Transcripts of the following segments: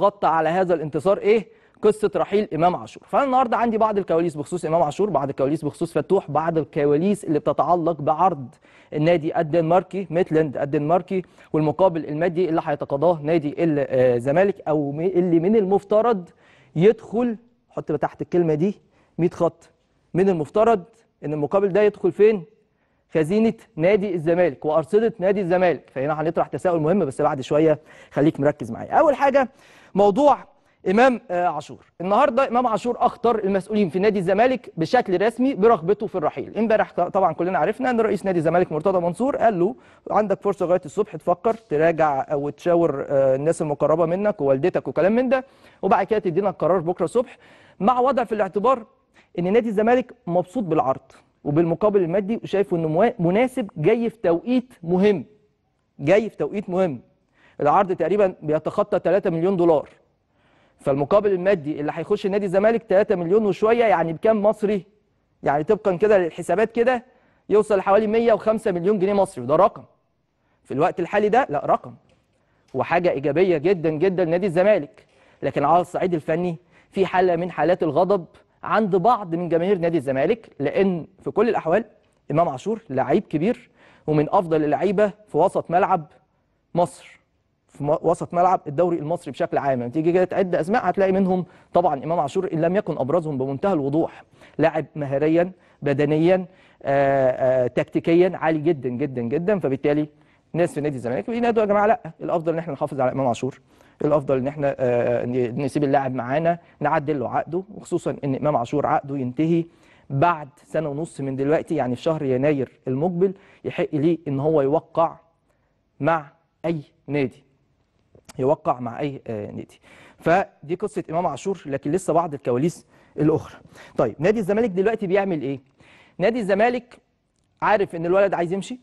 غطى على هذا الانتصار ايه قصه رحيل امام عاشور فانا النهارده عندي بعض الكواليس بخصوص امام عاشور بعض الكواليس بخصوص فتوح بعض الكواليس اللي بتتعلق بعرض النادي الدنماركي ميتلاند الدنماركي والمقابل المادي اللي هيتقاضاه نادي الزمالك او اللي من المفترض يدخل حط تحت الكلمه دي 100 خط من المفترض ان المقابل ده يدخل فين خزينه نادي الزمالك وارصده نادي الزمالك فهنا هنطرح تساؤل مهم بس بعد شويه خليك مركز معايا اول حاجه موضوع امام آه، عاشور النهارده امام عاشور اخطر المسؤولين في نادي الزمالك بشكل رسمي برغبته في الرحيل امبارح طبعا كلنا عرفنا ان رئيس نادي الزمالك مرتضى منصور قال له عندك فرصه لغايه الصبح تفكر تراجع او آه، تشاور آه، الناس المقربه منك ووالدتك وكلام من ده وبعد كده تدينا القرار بكره الصبح مع وضع في الاعتبار ان نادي الزمالك مبسوط بالعرض وبالمقابل المادي وشايفه انه مناسب جاي في توقيت مهم جاي في توقيت مهم العرض تقريبا بيتخطى 3 مليون دولار فالمقابل المادي اللي هيخش نادي الزمالك 3 مليون وشويه يعني بكام مصري يعني طبقا كده للحسابات كده يوصل لحوالي 105 مليون جنيه مصري وده رقم في الوقت الحالي ده لا رقم وحاجه ايجابيه جدا جدا لنادي الزمالك لكن على الصعيد الفني في حاله من حالات الغضب عند بعض من جماهير نادي الزمالك لان في كل الاحوال امام عاشور لعيب كبير ومن افضل اللعيبه في وسط ملعب مصر في وسط ملعب الدوري المصري بشكل عام لما تيجي كده تعد اسماء هتلاقي منهم طبعا امام عاشور ان لم يكن ابرزهم بمنتهى الوضوح لاعب مهاريا بدنيا آآ آه، آآ آه، تكتيكيا عالي جدا جدا جدا فبالتالي ناس في نادي الزمالك بينادوا يا جماعه لا الافضل ان احنا نحافظ على امام عاشور الافضل ان احنا آه، نسيب اللاعب معانا نعدل له عقده وخصوصا ان امام عاشور عقده ينتهي بعد سنه ونص من دلوقتي يعني في شهر يناير المقبل يحق ليه ان هو يوقع مع اي نادي يوقع مع اي آه، نادي فدي قصه امام عاشور لكن لسه بعض الكواليس الاخرى طيب نادي الزمالك دلوقتي بيعمل ايه نادي الزمالك عارف ان الولد عايز يمشي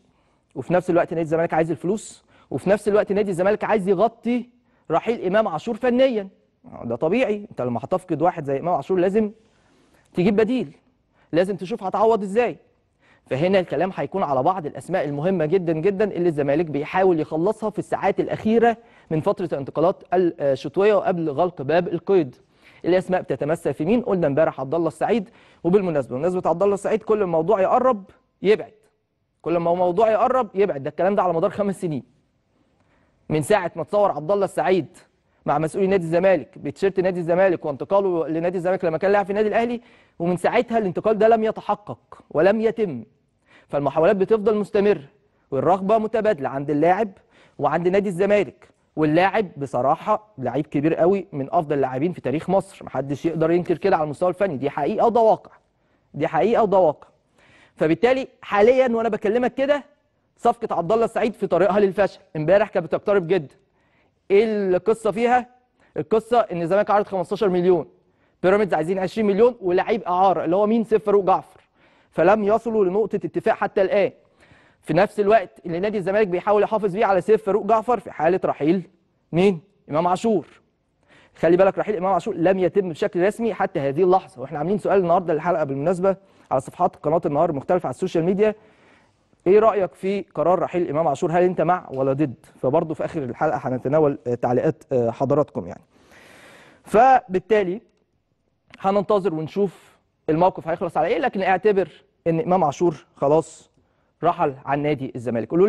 وفي نفس الوقت نادي الزمالك عايز الفلوس وفي نفس الوقت نادي الزمالك عايز يغطي رحيل امام عاشور فنيا ده طبيعي انت لما هتفقد واحد زي امام عاشور لازم تجيب بديل لازم تشوف هتعوض ازاي فهنا الكلام هيكون على بعض الاسماء المهمه جدا جدا اللي الزمالك بيحاول يخلصها في الساعات الاخيره من فتره الانتقالات الشتويه وقبل غلق باب القيد الاسماء بتتمثل في مين قلنا امبارح عبد الله السعيد وبالمناسبه بمناسبه عبد الله السعيد كل الموضوع يقرب يبعد كل ما موضوع يقرب يبعد ده الكلام ده على مدار خمس سنين من ساعه ما تصور عبد الله السعيد مع مسؤولي نادي الزمالك بتيشيرت نادي الزمالك وانتقاله لنادي الزمالك لما كان لاعب في النادي الاهلي ومن ساعتها الانتقال ده لم يتحقق ولم يتم فالمحاولات بتفضل مستمره والرغبه متبادله عند اللاعب وعند نادي الزمالك واللاعب بصراحه لعيب كبير قوي من افضل اللاعبين في تاريخ مصر محدش يقدر ينكر كده على المستوى الفني دي حقيقه وده واقع دي حقيقه وده واقع فبالتالي حاليا وانا بكلمك كده صفقه عبد الله السعيد في طريقها للفشل امبارح كانت بتقترب جدا ايه القصه فيها القصه ان الزمالك عرض 15 مليون بيراميدز عايزين 20 مليون ولاعيب اعاره اللي هو مين سيف فاروق جعفر فلم يصلوا لنقطه اتفاق حتى الان في نفس الوقت اللي نادي الزمالك بيحاول يحافظ بيه على سيف فاروق جعفر في حاله رحيل مين امام عاشور خلي بالك رحيل امام عاشور لم يتم بشكل رسمي حتى هذه اللحظه واحنا عاملين سؤال النهارده للحلقه بالمناسبه على صفحات قناه النهار المختلفه على السوشيال ميديا ايه رايك في قرار رحيل امام عاشور هل انت مع ولا ضد فبرضه في اخر الحلقه هنتناول آه، تعليقات آه، حضراتكم يعني فبالتالي هننتظر ونشوف الموقف هيخلص على ايه لكن اعتبر ان امام عاشور خلاص رحل عن نادي الزمالك